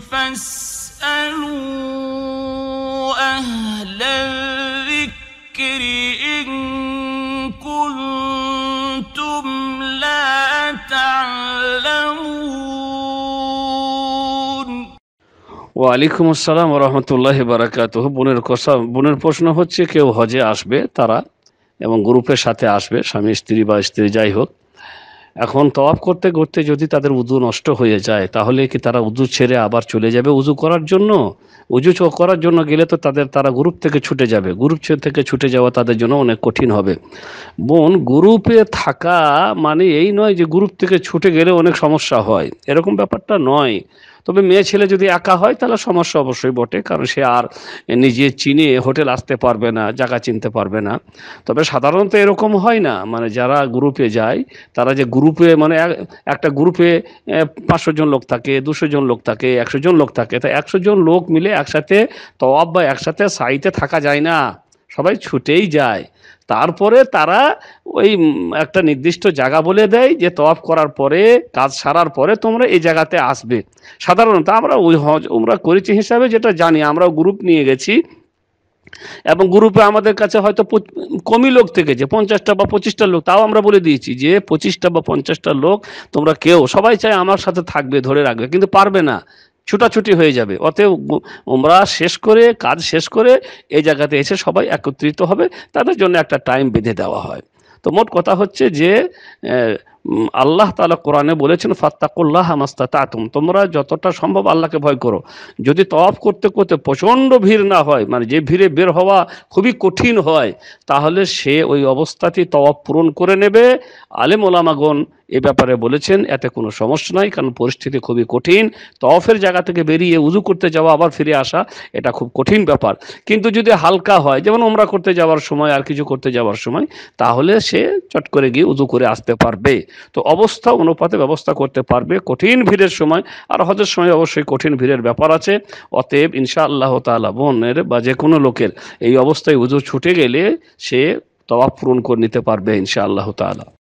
ওয়ালাইকুম আসসালাম রহমতুল্লাহ বারাকাত বোনের কথা বোনের প্রশ্ন হচ্ছে কেউ হজে আসবে তারা এবং গ্রুপের সাথে আসবে স্বামী স্ত্রী বা স্ত্রী যাই হোক এখন তওয়াব করতে করতে যদি তাদের উজু নষ্ট হয়ে যায় তাহলে কি তারা উজু ছেড়ে আবার চলে যাবে উজু করার জন্য উজু করার জন্য গেলে তো তাদের তারা গ্রুপ থেকে ছুটে যাবে গ্রুপ থেকে ছুটে যাওয়া তাদের জন্য অনেক কঠিন হবে বোন গ্রুপে থাকা মানে এই নয় যে গ্রুপ থেকে ছুটে গেলে অনেক সমস্যা হয় এরকম ব্যাপারটা নয় তবে মেয়ে ছেলে যদি একা হয় তাহলে সমস্যা অবশ্যই বটে কারণ সে আর নিজে চিনে হোটেল আসতে পারবে না জায়গা চিনতে পারবে না তবে সাধারণত এরকম হয় না মানে যারা গ্রুপে যায় তারা যে গ্রুপে মানে একটা গ্রুপে পাঁচশো জন লোক থাকে দুশো জন লোক থাকে একশো জন লোক থাকে তা একশো জন লোক মিলে একসাথে তওয়াব বা একসাথে সাইতে থাকা যায় না সবাই ছুটেই যায় তারপরে তারা ওই একটা নির্দিষ্ট জায়গা বলে দেয় যে তফ করার পরে কাজ সারার পরে তোমরা এই জায়গাতে আসবে সাধারণত আমরা ওই হজ ওমরা করেছি হিসাবে যেটা জানি আমরা গ্রুপ নিয়ে গেছি এবং গ্রুপে আমাদের কাছে হয়তো কমই লোক থেকে যে পঞ্চাশটা বা পঁচিশটা লোক তাও আমরা বলে দিয়েছি যে পঁচিশটা বা পঞ্চাশটা লোক তোমরা কেউ সবাই চাই আমার সাথে থাকবে ধরে রাখবে কিন্তু পারবে না ছুটাছুটি হয়ে যাবে অতএব ওমরা শেষ করে কাজ শেষ করে এই জায়গাতে এসে সবাই একত্রিত হবে তাদের জন্য একটা টাইম বেঁধে দেওয়া হয় তো মোট কথা হচ্ছে যে আল্লাহ তালা কোরআনে বলেছেন ফাত্তাকুল্লাহ হামাস্তা তাতুম তোমরা যতটা সম্ভব আল্লাহকে ভয় করো যদি তফ করতে করতে প্রচণ্ড ভিড় না হয় মানে যে ভিড়ে বের হওয়া খুবই কঠিন হয় তাহলে সে ওই অবস্থাটি তফ পূরণ করে নেবে আলেম ওলামাগন এ ব্যাপারে বলেছেন এতে কোনো সমস্যা নাই কারণ পরিস্থিতি খুবই কঠিন তফের জায়গা থেকে বেরিয়ে উজু করতে যাওয়া আবার ফিরে আসা এটা খুব কঠিন ব্যাপার কিন্তু যদি হালকা হয় যেমন ওমরা করতে যাওয়ার সময় আর কিছু করতে যাওয়ার সময় তাহলে সে চট করে গিয়ে উজু করে আসতে পারবে তো অবস্থা অনুপাতে ব্যবস্থা করতে পারবে কঠিন ভিড়ের সময় আর হজের সময় অবশ্যই কঠিন ভিড়ের ব্যাপার আছে অতএব ইনশা আল্লাহ তালা বোনের বা যে কোনো লোকের এই অবস্থায় উজু ছুটে গেলে সে তবাব পূরণ করে নিতে পারবে ইনশা আল্লাহ তালা